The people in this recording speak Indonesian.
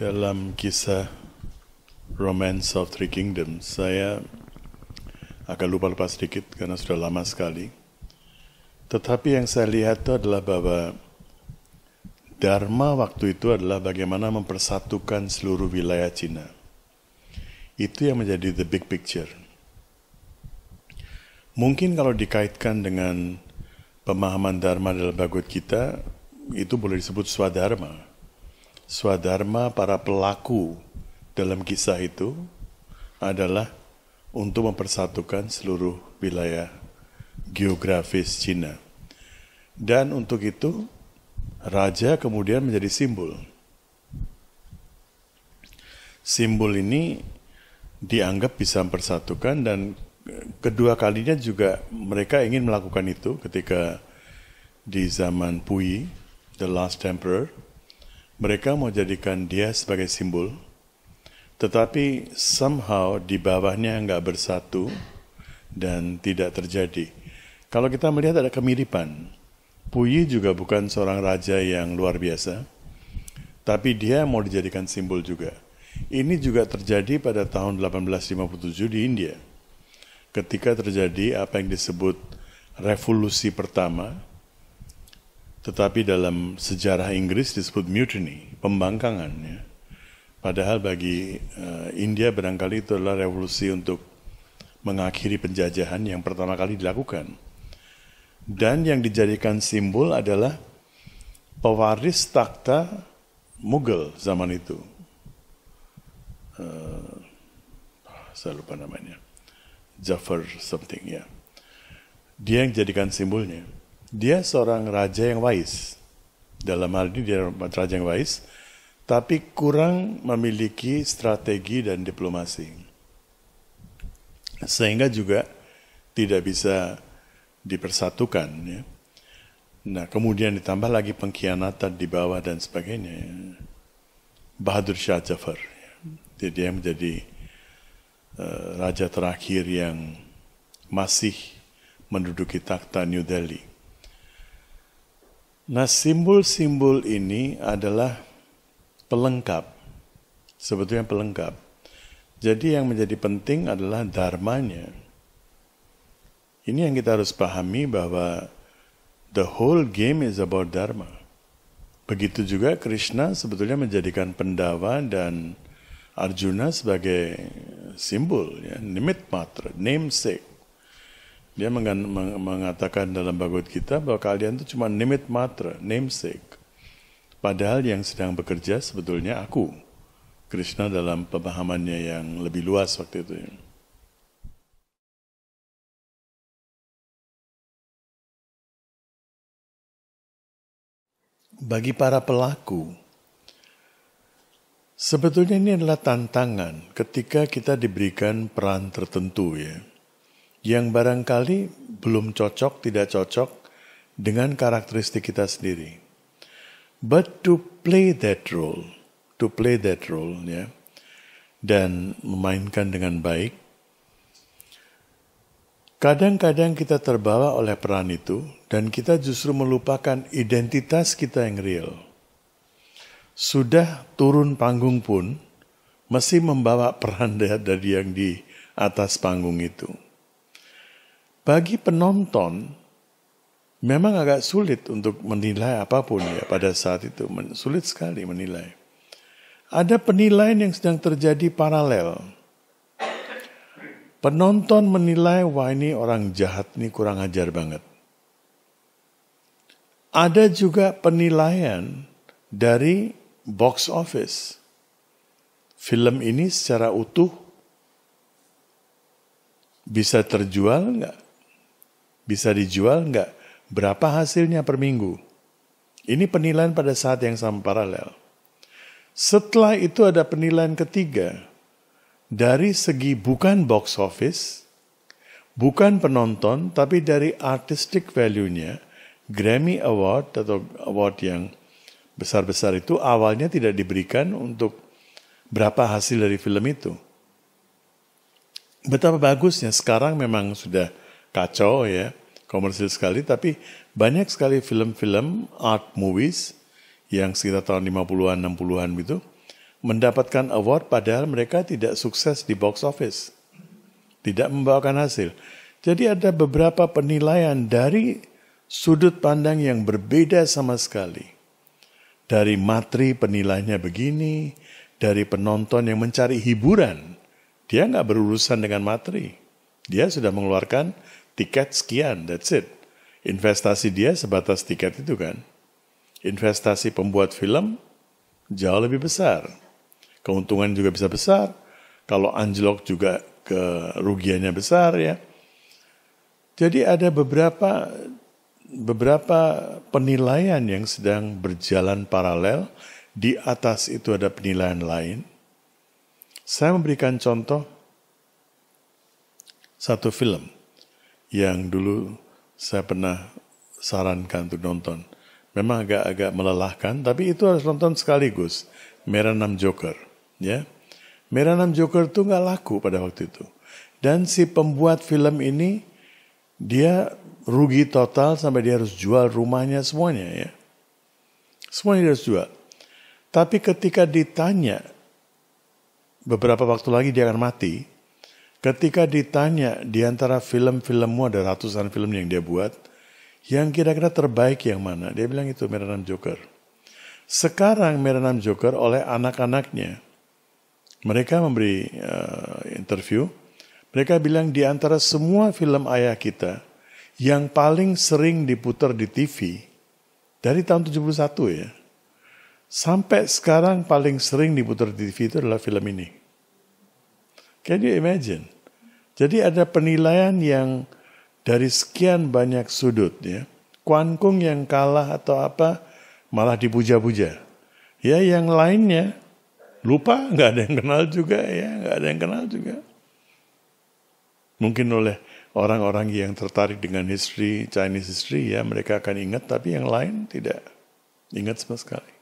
Dalam kisah Romance of Three Kingdoms, saya agak lupa-lupa sedikit karena sudah lama sekali. Tetapi yang saya lihat itu adalah bahwa Dharma waktu itu adalah bagaimana mempersatukan seluruh wilayah Cina. Itu yang menjadi the big picture. Mungkin kalau dikaitkan dengan pemahaman Dharma dalam bagut kita itu boleh disebut swadharma. Swadharma para pelaku dalam kisah itu adalah untuk mempersatukan seluruh wilayah geografis Cina. Dan untuk itu, Raja kemudian menjadi simbol. Simbol ini dianggap bisa mempersatukan dan e, kedua kalinya juga mereka ingin melakukan itu ketika di zaman Puyi, the last emperor, mereka mau jadikan dia sebagai simbol. Tetapi somehow di bawahnya nggak bersatu dan tidak terjadi. Kalau kita melihat ada kemiripan, Puyi juga bukan seorang raja yang luar biasa, tapi dia mau dijadikan simbol juga. Ini juga terjadi pada tahun 1857 di India. Ketika terjadi apa yang disebut revolusi pertama, tetapi dalam sejarah Inggris disebut mutiny, pembangkangannya. Padahal bagi eh, India barangkali itu adalah revolusi untuk mengakhiri penjajahan yang pertama kali dilakukan. Dan yang dijadikan simbol adalah pewaris takhta Mughal zaman itu. Uh, saya lupa namanya. Jafar something ya. Dia yang jadikan simbolnya. Dia seorang raja yang wise. Dalam hal ini dia raja yang wise, tapi kurang memiliki strategi dan diplomasi. Sehingga juga tidak bisa dipersatukan ya. Nah, kemudian ditambah lagi pengkhianatan di bawah dan sebagainya. Ya. Bahadur Shah Jafar. Ya. Jadi dia menjadi uh, raja terakhir yang masih menduduki takhta New Delhi. Nah, simbol-simbol ini adalah pelengkap. Sebetulnya pelengkap. Jadi yang menjadi penting adalah dharmanya. Ini yang kita harus pahami bahwa the whole game is about dharma. Begitu juga Krishna sebetulnya menjadikan Pendawa dan Arjuna sebagai simbol, ya, nimit matra, namesake. Dia mengatakan dalam Bhagavad kita bahwa kalian itu cuma nimit matra, namesake. Padahal yang sedang bekerja sebetulnya aku. Krishna dalam pemahamannya yang lebih luas waktu itu. Ya. bagi para pelaku. Sebetulnya ini adalah tantangan ketika kita diberikan peran tertentu ya. Yang barangkali belum cocok, tidak cocok dengan karakteristik kita sendiri. But to play that role, to play that role ya, dan memainkan dengan baik, Kadang-kadang kita terbawa oleh peran itu dan kita justru melupakan identitas kita yang real. Sudah turun panggung pun mesti membawa peran dari yang di atas panggung itu. Bagi penonton memang agak sulit untuk menilai apapun ya pada saat itu, sulit sekali menilai. Ada penilaian yang sedang terjadi paralel Penonton menilai wah ini orang jahat nih kurang ajar banget. Ada juga penilaian dari box office. Film ini secara utuh bisa terjual nggak? Bisa dijual nggak? Berapa hasilnya per minggu? Ini penilaian pada saat yang sama paralel. Setelah itu ada penilaian ketiga, dari segi bukan box office, bukan penonton, tapi dari artistic value-nya, Grammy Award atau award yang besar-besar itu awalnya tidak diberikan untuk berapa hasil dari film itu. Betapa bagusnya sekarang memang sudah kacau ya, komersil sekali, tapi banyak sekali film-film art movies yang sekitar tahun 50-an, 60-an gitu, mendapatkan award padahal mereka tidak sukses di box office. Tidak membawakan hasil. Jadi ada beberapa penilaian dari sudut pandang yang berbeda sama sekali. Dari materi penilainya begini, dari penonton yang mencari hiburan. Dia nggak berurusan dengan materi. Dia sudah mengeluarkan tiket sekian, that's it. Investasi dia sebatas tiket itu kan. Investasi pembuat film jauh lebih besar keuntungan juga bisa besar. Kalau anjlok juga kerugiannya besar ya. Jadi ada beberapa beberapa penilaian yang sedang berjalan paralel. Di atas itu ada penilaian lain. Saya memberikan contoh satu film yang dulu saya pernah sarankan untuk nonton. Memang agak-agak melelahkan, tapi itu harus nonton sekaligus. Merah 6 Joker. Ya. Merah Meranam Joker tuh nggak laku pada waktu itu. Dan si pembuat film ini dia rugi total sampai dia harus jual rumahnya semuanya ya. Semuanya dia harus jual. Tapi ketika ditanya beberapa waktu lagi dia akan mati. Ketika ditanya di antara film-filmmu ada ratusan film yang dia buat, yang kira-kira terbaik yang mana? Dia bilang itu Merah Meranam Joker. Sekarang Merah Meranam Joker oleh anak-anaknya mereka memberi uh, interview. Mereka bilang di antara semua film ayah kita yang paling sering diputar di TV dari tahun 71 ya. Sampai sekarang paling sering diputar di TV itu adalah film ini. Can you imagine? Jadi ada penilaian yang dari sekian banyak sudut ya. Kwan Kung yang kalah atau apa malah dipuja-puja. Ya yang lainnya lupa nggak ada yang kenal juga ya nggak ada yang kenal juga mungkin oleh orang-orang yang tertarik dengan history Chinese history ya mereka akan ingat tapi yang lain tidak ingat sama sekali